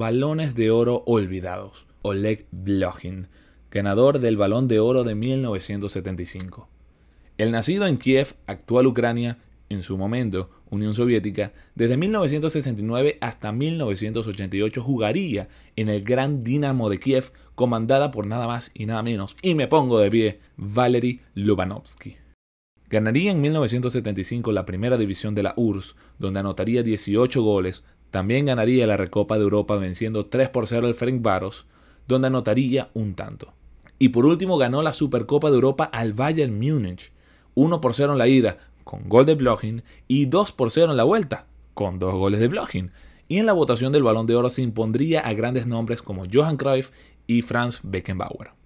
Balones de Oro Olvidados, Oleg Blochin, ganador del Balón de Oro de 1975. El nacido en Kiev, actual Ucrania, en su momento Unión Soviética, desde 1969 hasta 1988 jugaría en el Gran Dinamo de Kiev, comandada por nada más y nada menos, y me pongo de pie, Valery Lubanovsky. Ganaría en 1975 la primera división de la URSS, donde anotaría 18 goles, también ganaría la Recopa de Europa venciendo 3 por 0 al Frank Barros, donde anotaría un tanto. Y por último ganó la Supercopa de Europa al Bayern Múnich, 1 por 0 en la ida con gol de Blochin y 2 por 0 en la vuelta con dos goles de Blochin. Y en la votación del Balón de Oro se impondría a grandes nombres como Johan Cruyff y Franz Beckenbauer.